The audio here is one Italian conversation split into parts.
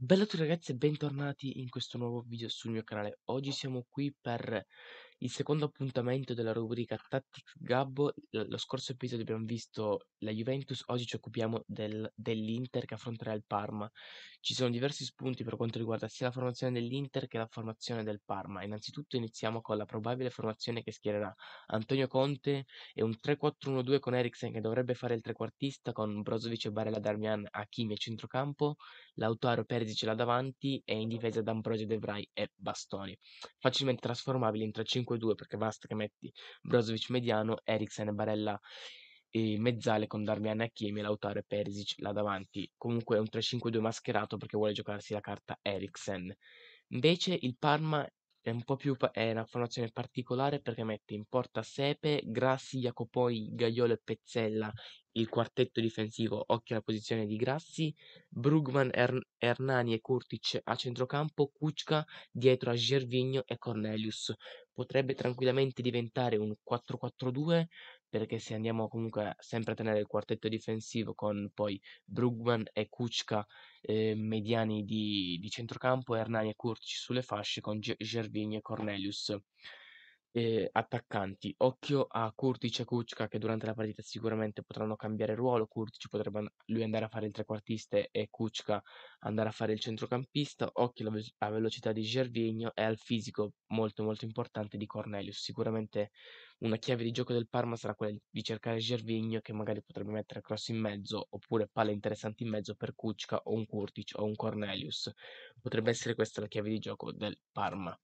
Bella a tutti ragazzi e bentornati in questo nuovo video sul mio canale. Oggi siamo qui per il secondo appuntamento della rubrica Tattic Gabbo. Lo scorso episodio abbiamo visto la Juventus, oggi ci occupiamo del, dell'Inter che affronterà il Parma. Ci sono diversi spunti per quanto riguarda sia la formazione dell'Inter che la formazione del Parma. Innanzitutto iniziamo con la probabile formazione che schiererà Antonio Conte e un 3-4-1-2 con Eriksen che dovrebbe fare il trequartista con Brozovic e Barella Darmian a Kimi a centrocampo, Lautaro Perdice là davanti e in difesa D'Ambrosio De Vrij e Bastoni. Facilmente trasformabili in 3-5 5-2 perché basta che metti Brozovic mediano, Eriksen e Barella e mezzale con Darmian Hakimi, Lautaro e Perisic là davanti. Comunque è un 3-5-2 mascherato perché vuole giocarsi la carta Eriksen. Invece il Parma è un po' più è una formazione particolare perché mette in porta Sepe, Grassi, Jacopoi, Gaiolo e Pezzella, il quartetto difensivo occhio alla posizione di Grassi, Brugman, er- Hernani e Kurtic a centrocampo, Kuczka dietro a Gervigno e Cornelius. Potrebbe tranquillamente diventare un 4-4-2 perché se andiamo comunque sempre a tenere il quartetto difensivo con poi Brugman e Kuczka eh, mediani di, di, centrocampo e Hernani e Kurci sulle fasce con G- Gervigno e Cornelius eh, attaccanti. Occhio a Kurtic e Kuczka che durante la partita sicuramente potranno cambiare ruolo, Kurtic potrebbe lui andare a fare il trequartista e Kuczka andare a fare il centrocampista, occhio alla, ve- alla velocità di Gervigno e al fisico molto molto importante di Cornelius, sicuramente una chiave di gioco del Parma sarà quella di cercare Gervigno che magari potrebbe mettere cross in mezzo oppure palle interessanti in mezzo per Kuczka o un Kurtic o un Cornelius. Potrebbe essere questa la chiave di gioco del Parma.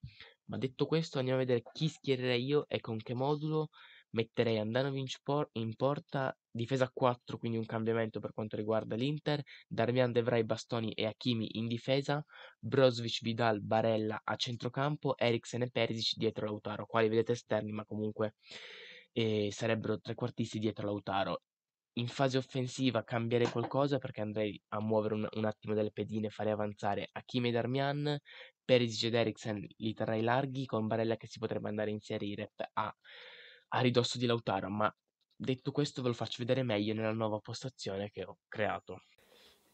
Ma detto questo andiamo a vedere chi schiererei io e con che modulo metterei Andanovic por- in porta, difesa 4, quindi un cambiamento per quanto riguarda l'Inter, Darmian Devrai, Bastoni e Hakimi in difesa, Brozovic, Vidal, Barella a centrocampo, Eriksen e Perisic dietro Lautaro, quali vedete esterni ma comunque eh, sarebbero trequartisti dietro Lautaro. In fase offensiva cambierei qualcosa perché andrei a muovere un, un attimo delle pedine, e fare avanzare Hakimi e Darmian, Perisic ed Eriksen li terrei larghi con Barella che si potrebbe andare a inserire a a ridosso di Lautaro, ma detto questo ve lo faccio vedere meglio nella nuova postazione che ho creato.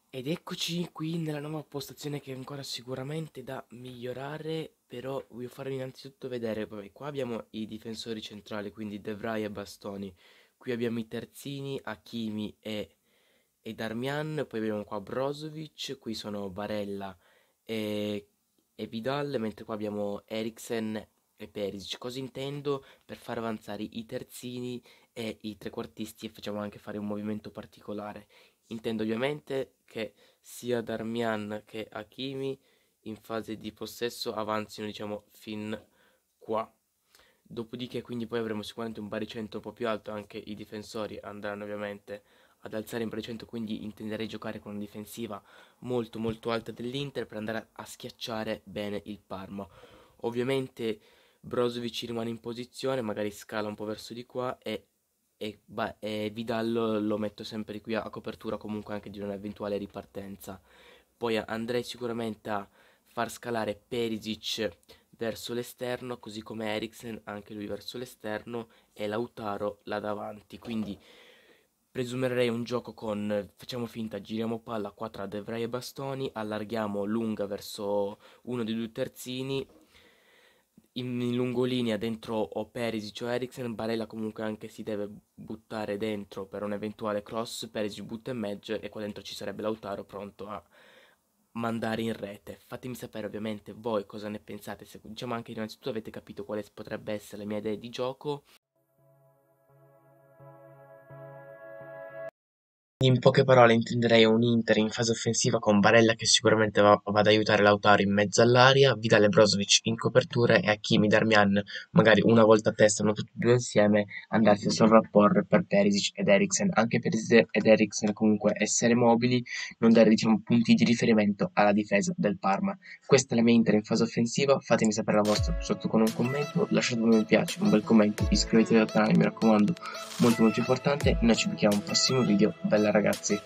Ed eccoci qui nella nuova postazione che è ancora sicuramente da migliorare, però voglio farvi innanzitutto vedere, vabbè, qua abbiamo i difensori centrali, quindi De Vrij e Bastoni, qui abbiamo i terzini, Hakimi e, e Darmian, poi abbiamo qua Brozovic, qui sono Barella e, e Vidal, mentre qua abbiamo Eriksen e Perisic. Cosa intendo? Per far avanzare i terzini e i trequartisti e facciamo anche fare un movimento particolare. Intendo ovviamente che sia Darmian che Hakimi in fase di possesso avanzino diciamo fin qua. Dopodiché quindi poi avremo sicuramente un baricentro un po' più alto, anche i difensori andranno ovviamente ad alzare in baricentro, quindi intenderei giocare con una difensiva molto molto alta dell'Inter per andare a schiacciare bene il Parma. Ovviamente Brozovic rimane in posizione, magari scala un po' verso di qua e, e, ba- e Vidal lo, lo metto sempre qui a, copertura comunque anche di un'eventuale ripartenza. Poi andrei sicuramente a far scalare Perisic verso l'esterno, così come Eriksen anche lui verso l'esterno e Lautaro là davanti. Quindi presumerei un gioco con facciamo finta, giriamo palla 4 a Devray e Bastoni, allarghiamo lunga verso uno dei due terzini in, in lungolinea dentro o Perisic o Eriksen, Barella comunque anche si deve buttare dentro per un eventuale cross, Perisic butta in mezzo e qua dentro ci sarebbe Lautaro pronto a mandare in rete. Fatemi sapere ovviamente voi cosa ne pensate, se diciamo anche innanzitutto avete capito quale potrebbe essere la mia idea di gioco In poche parole intenderei un Inter in fase offensiva con Barella che sicuramente va, va ad aiutare Lautaro in mezzo all'aria, Vidal e Brozovic in copertura e Hakimi, Darmian magari una volta a testa, ma tutti e due insieme, andarsi a sovrapporre per Perisic ed Eriksen. Anche Perisic ed Eriksen comunque essere mobili, non dare diciamo, punti di riferimento alla difesa del Parma. Questa è la mia Inter in fase offensiva, fatemi sapere la vostra sotto con un commento, lasciate un mi piace, un bel commento, iscrivetevi al canale mi raccomando, molto molto importante, noi ci becchiamo al prossimo video, bella ragazzi.